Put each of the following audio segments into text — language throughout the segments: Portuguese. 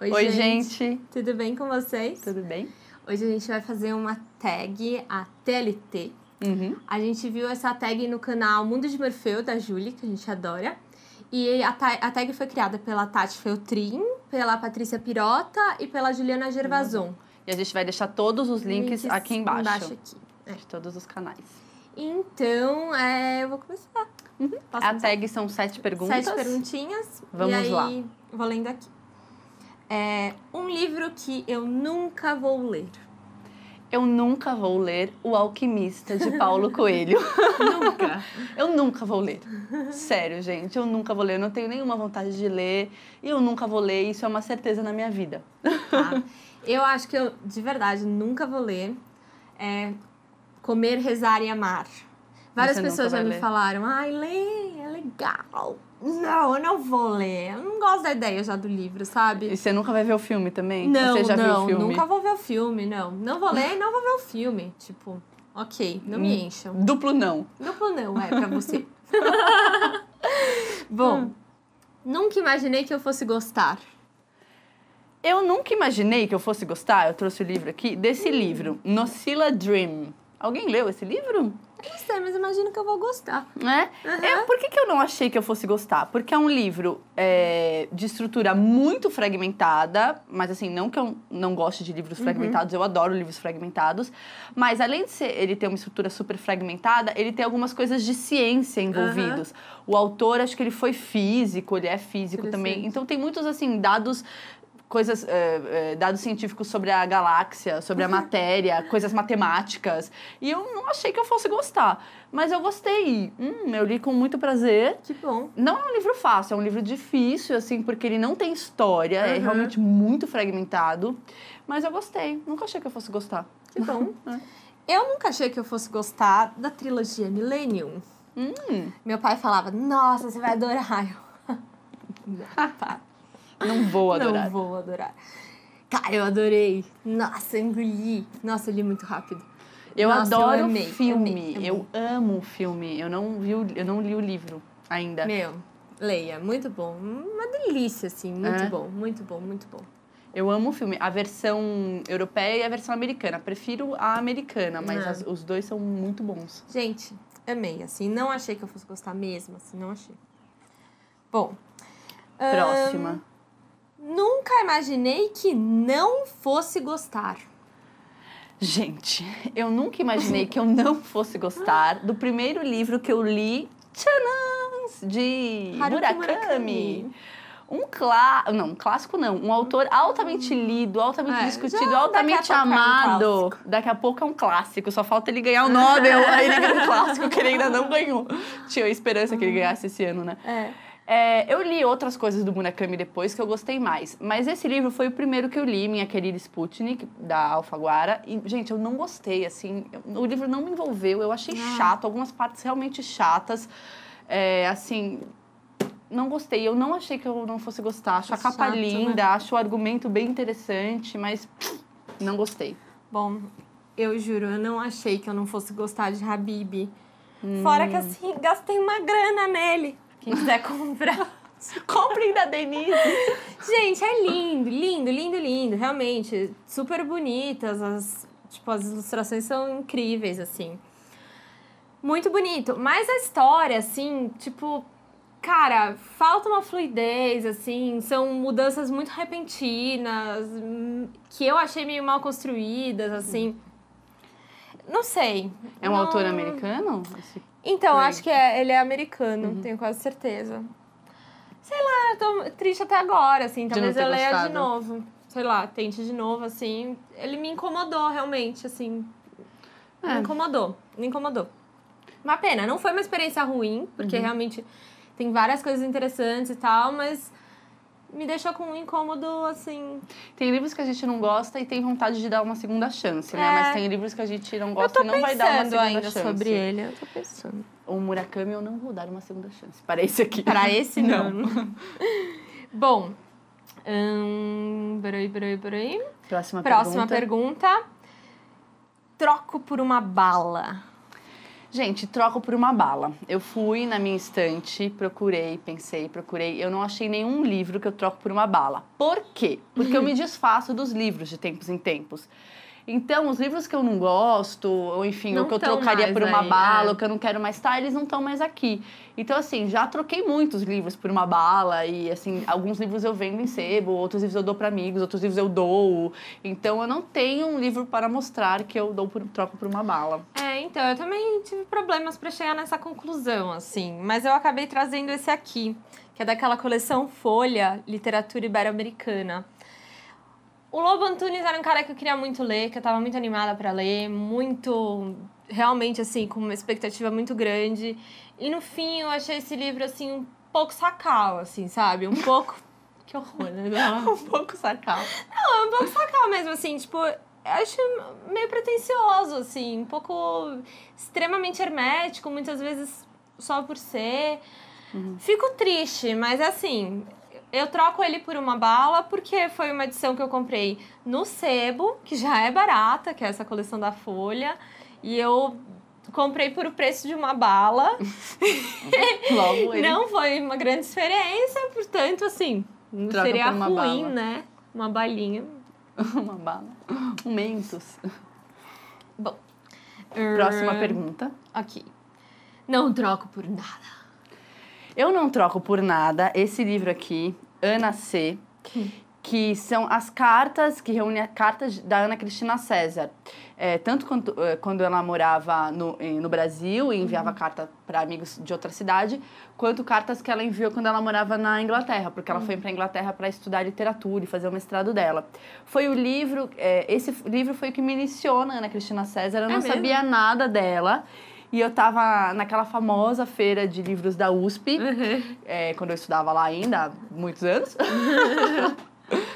Oi, Oi gente. gente. Tudo bem com vocês? Tudo bem. Hoje a gente vai fazer uma tag, a TLT. Uhum. A gente viu essa tag no canal Mundo de Morfeu, da Julie, que a gente adora. E a, a tag foi criada pela Tati Feltrin, pela Patrícia Pirota e pela Juliana Gervason. Uhum. E a gente vai deixar todos os links, links aqui embaixo. Embaixo aqui. É. De todos os canais. Então, é, eu vou começar. Uhum. A tag são sete perguntas. Sete perguntinhas. Vamos e aí, lá. Vou lendo aqui é um livro que eu nunca vou ler. Eu nunca vou ler O Alquimista de Paulo Coelho. nunca. eu nunca vou ler. Sério, gente, eu nunca vou ler. Eu não tenho nenhuma vontade de ler e eu nunca vou ler. Isso é uma certeza na minha vida. Tá. Eu acho que eu, de verdade, nunca vou ler. É comer, rezar e amar. Várias Você pessoas já me ler. falaram, ai, leia legal. Não, eu não vou ler. Eu não gosto da ideia já do livro, sabe? E você nunca vai ver o filme também? Não, você já não, viu o filme? nunca vou ver o filme, não. Não vou ler e não vou ver o filme. Tipo, ok, não me hum, encham. Duplo não. Duplo não, é, pra você. Bom, hum. nunca imaginei que eu fosse gostar. Eu nunca imaginei que eu fosse gostar, eu trouxe o livro aqui, desse hum. livro, Nocilla Dream. Alguém leu esse livro? não sei, mas imagino que eu vou gostar. Né? Uhum. por que, que eu não achei que eu fosse gostar? Porque é um livro é, de estrutura muito fragmentada, mas assim, não que eu não goste de livros uhum. fragmentados, eu adoro livros fragmentados, mas além de ser, ele ter uma estrutura super fragmentada, ele tem algumas coisas de ciência envolvidos. Uhum. O autor, acho que ele foi físico, ele é físico também, então tem muitos, assim, dados coisas, eh, eh, dados científicos sobre a galáxia, sobre a uhum. matéria, coisas matemáticas. E eu não achei que eu fosse gostar, mas eu gostei. Hum, eu li com muito prazer. Que bom. Não é um livro fácil, é um livro difícil, assim, porque ele não tem história, é uhum. é realmente muito fragmentado. Mas eu gostei, nunca achei que eu fosse gostar. Que bom. é. Eu nunca achei que eu fosse gostar da trilogia Millennium. Hum. Meu pai falava, nossa, você vai adorar. Eu... Não vou adorar. Não vou adorar. Cara, eu adorei. Nossa, engoli. Nossa, eu li muito rápido. Eu Nossa, adoro eu amei, filme. Amei, amei. Eu amo filme. Eu não, vi eu não li o livro ainda. Meu, leia. Muito bom. Uma delícia, assim. Muito é. bom, muito bom, muito bom. Eu amo o filme. A versão europeia e a versão americana. Prefiro a americana, mas é. as, os dois são muito bons. Gente, amei. Assim, não achei que eu fosse gostar mesmo. Assim, não achei. Bom. Próxima. Nunca imaginei que não fosse gostar. Gente, eu nunca imaginei que eu não fosse gostar do primeiro livro que eu li, tchanans, de Haruki Murakami. Um clá... não, um clássico não, um autor altamente lido, altamente é, discutido, altamente daqui amado. É um daqui a pouco é um clássico, só falta ele ganhar o Nobel, aí ele ganha um clássico que ele ainda não ganhou. Tinha a esperança que ele ganhasse esse ano, né? É. É, eu li outras coisas do Murakami depois que eu gostei mais, mas esse livro foi o primeiro que eu li, minha querida Sputnik, da Alfaguara. E, gente, eu não gostei, assim, eu, o livro não me envolveu, eu achei ah. chato, algumas partes realmente chatas. É, assim, não gostei, eu não achei que eu não fosse gostar. Acho é a capa chato, né? linda, né? acho o argumento bem interessante, mas não gostei. Bom, eu juro, eu não achei que eu não fosse gostar de Habib. Hum. Fora que assim, gastei uma grana nele. Quem quiser comprar. Comprem da Denise. Gente, é lindo, lindo, lindo, lindo. Realmente, super bonitas. As, tipo, as ilustrações são incríveis, assim. Muito bonito. Mas a história, assim, tipo... Cara, falta uma fluidez, assim, são mudanças muito repentinas, hum, que eu achei meio mal construídas, assim. Não sei. É um não... autor americano? Então, acho que é, ele é americano, uhum. tenho quase certeza. Sei lá, tô triste até agora, assim. Talvez eu leia de novo. Sei lá, tente de novo, assim. Ele me incomodou, realmente, assim. É. Me incomodou, me incomodou. Uma pena, não foi uma experiência ruim, porque uhum. realmente tem várias coisas interessantes e tal, mas me deixou com um incômodo, assim. Tem livros que a gente não gosta e tem vontade de dar uma segunda chance, né? É. Mas tem livros que a gente não gosta e não vai dar uma segunda ainda chance. sobre ele, eu tô pensando. O Murakami eu não vou dar uma segunda chance. Para esse aqui. Para esse não. não. Bom. Hum, peraí, peraí, peraí. Próxima, Próxima pergunta. pergunta. Troco por uma bala. Gente, troco por uma bala. Eu fui na minha estante, procurei, pensei, procurei. Eu não achei nenhum livro que eu troco por uma bala. Por quê? Porque eu me desfaço dos livros de tempos em tempos. Então, os livros que eu não gosto, ou enfim, o que eu trocaria por uma aí, bala, é. o que eu não quero mais estar, tá, eles não estão mais aqui. Então, assim, já troquei muitos livros por uma bala e, assim, alguns livros eu vendo em sebo, outros livros eu dou para amigos, outros livros eu dou. Então, eu não tenho um livro para mostrar que eu dou por, troco por uma bala. É, então, eu também tive problemas para chegar nessa conclusão, assim. Mas eu acabei trazendo esse aqui, que é daquela coleção Folha, Literatura Ibero-Americana o Lobo Antunes era um cara que eu queria muito ler, que eu tava muito animada para ler, muito. realmente, assim, com uma expectativa muito grande. E no fim eu achei esse livro, assim, um pouco sacal, assim, sabe? Um pouco. que horror, né? um pouco sacal. Não, é um pouco sacal mesmo, assim, tipo. Acho meio pretencioso, assim, um pouco extremamente hermético, muitas vezes só por ser. Uhum. Fico triste, mas assim, eu troco ele por uma bala porque foi uma edição que eu comprei no Sebo, que já é barata, que é essa coleção da Folha, e eu comprei por o preço de uma bala. Logo ele. Não foi uma grande diferença, portanto, assim, não Troca seria ruim, bala. né? Uma balinha. uma bala. Um mentos. Bom. Próxima uh... pergunta. Aqui. Não troco por nada. Eu não troco por nada esse livro aqui, Ana C, hum. que são as cartas que reúne cartas da Ana Cristina César. É, tanto quando, eh, quando ela morava no, no Brasil e enviava uhum. carta para amigos de outra cidade, quanto cartas que ela enviou quando ela morava na Inglaterra, porque ela uhum. foi para a Inglaterra para estudar literatura e fazer o mestrado dela. Foi o livro, é, esse livro foi o que me iniciou na Ana Cristina César, eu é não mesmo? sabia nada dela. E eu tava naquela famosa feira de livros da USP, uhum. é, quando eu estudava lá ainda, há muitos anos.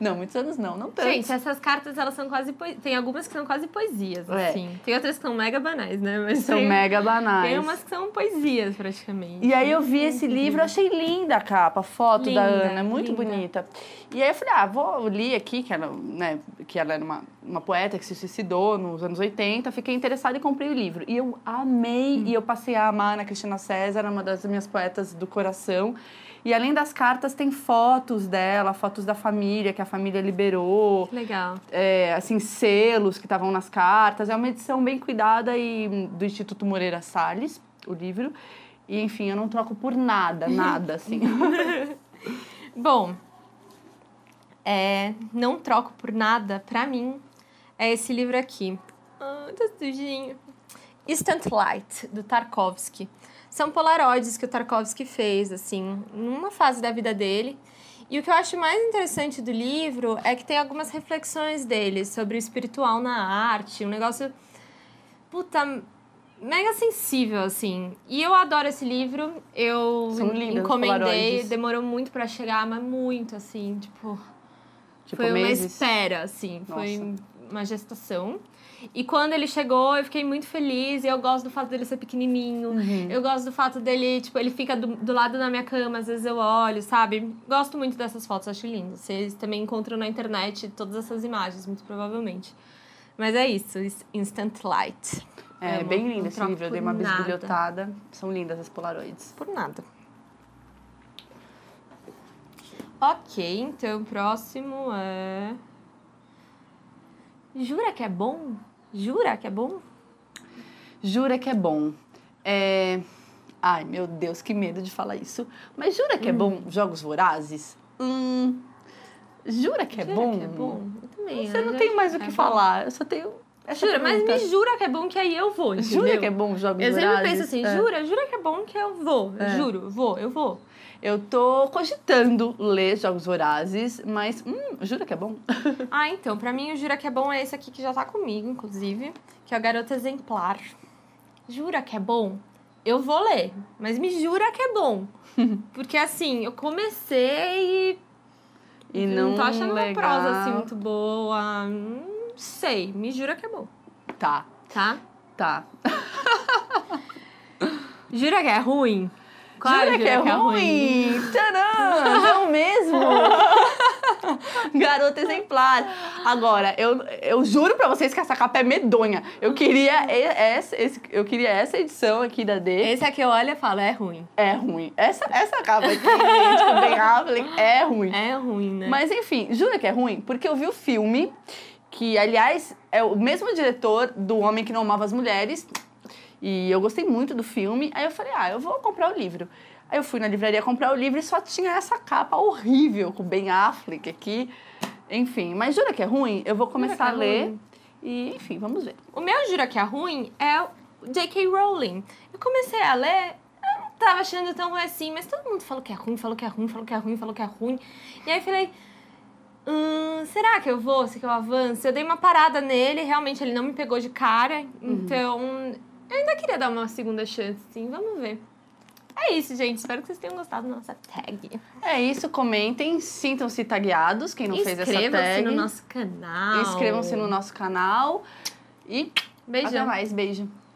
Não, muitos anos não, não tanto. Gente, essas cartas, elas são quase. Tem algumas que são quase poesias, é. assim. Tem outras que são mega banais, né? Mas são tem... mega banais. Tem umas que são poesias, praticamente. E aí eu vi esse uhum. livro, achei linda a capa, a foto linda, da Ana, muito linda. bonita. E aí eu falei, ah, vou li aqui, que ela, né, que ela era uma, uma poeta que se suicidou nos anos 80, fiquei interessada e comprei o livro. E eu amei, hum. e eu passei a amar Ana Cristina César, uma das minhas poetas do coração. E além das cartas, tem fotos dela, fotos da família, que a família liberou. legal. É, assim, selos que estavam nas cartas. É uma edição bem cuidada e, hum, do Instituto Moreira Salles, o livro. E, enfim, eu não troco por nada, nada, assim. Bom, é, não troco por nada, pra mim, é esse livro aqui. Ah, tá sujinho. Instant Light, do Tarkovsky são polaroides que o Tarkovsky fez, assim, numa fase da vida dele. E o que eu acho mais interessante do livro é que tem algumas reflexões dele sobre o espiritual na arte, um negócio puta mega sensível assim. E eu adoro esse livro. Eu encomendei, demorou muito para chegar, mas muito assim, tipo, tipo foi meses? uma espera assim, Nossa. foi uma gestação. E quando ele chegou, eu fiquei muito feliz. E eu gosto do fato dele ser pequenininho. Uhum. Eu gosto do fato dele, tipo, ele fica do, do, lado da minha cama, às vezes eu olho, sabe? Gosto muito dessas fotos, acho lindo. Vocês também encontram na internet todas essas imagens, muito provavelmente. Mas é isso, Instant Light. É, é bem lindo um esse livro, eu dei uma bisbilhotada. São lindas as polaroids. Por nada. Ok, então o próximo é. Jura que é bom? Jura que é bom? Jura que é bom. É... Ai, meu Deus, que medo de falar isso. Mas jura que é hum. é bom Jogos Vorazes? Hum. Jura que é jura bom? Que é bom? Eu também. Você não tem mais o que é falar. Bom. Eu só tenho jura, mas me jura que é bom que aí eu vou. Entendeu? Jura que é bom os jogos Eu sempre penso assim, é. jura, jura que é bom que eu vou. É. Juro, vou, eu vou. Eu tô cogitando ler Jogos Vorazes, mas hum, jura que é bom? ah, então, para mim o jura que é bom é esse aqui que já tá comigo, inclusive, que é a Garota Exemplar. Jura que é bom? Eu vou ler, mas me jura que é bom. Porque assim, eu comecei e. E não, não tô achando legal. uma prosa assim muito boa. Hum, Sei, me jura que é bom. Tá. Tá? Tá. jura que é ruim? Claro, jura, jura que, é que é, ruim. ruim. Tcharam! Não mesmo! Garota exemplar. Agora, eu, eu juro pra vocês que essa capa é medonha. Eu queria essa, esse, eu queria essa edição aqui da D. Esse aqui é eu olho e falo, é ruim. É ruim. Essa, essa capa aqui, tipo, Ben Affleck, é ruim. É ruim, né? Mas enfim, jura que é ruim? Porque eu vi o filme que, aliás, é o mesmo diretor do Homem que Não Amava as Mulheres. E eu gostei muito do filme. Aí eu falei, ah, eu vou comprar o livro. Aí eu fui na livraria comprar o livro e só tinha essa capa horrível com Ben Affleck aqui. Enfim, mas jura que é ruim? Eu vou começar é a ler. Ruim. E, enfim, vamos ver. O meu jura que é ruim é J.K. Rowling. Eu comecei a ler, eu não tava achando tão ruim assim, mas todo mundo falou que é ruim, falou que é ruim, falou que é ruim, falou que é ruim. E aí eu falei, hum, será que eu vou? Será que eu avanço? Eu dei uma parada nele, realmente ele não me pegou de cara. Uhum. Então, eu ainda queria dar uma segunda chance, sim. Vamos ver. É isso, gente. Espero que vocês tenham gostado da nossa tag. É isso. Comentem. Sintam-se tagueados, quem não fez essa tag. Inscrevam-se no nosso canal. Inscrevam-se no nosso canal. E Beijão. até mais. Beijo.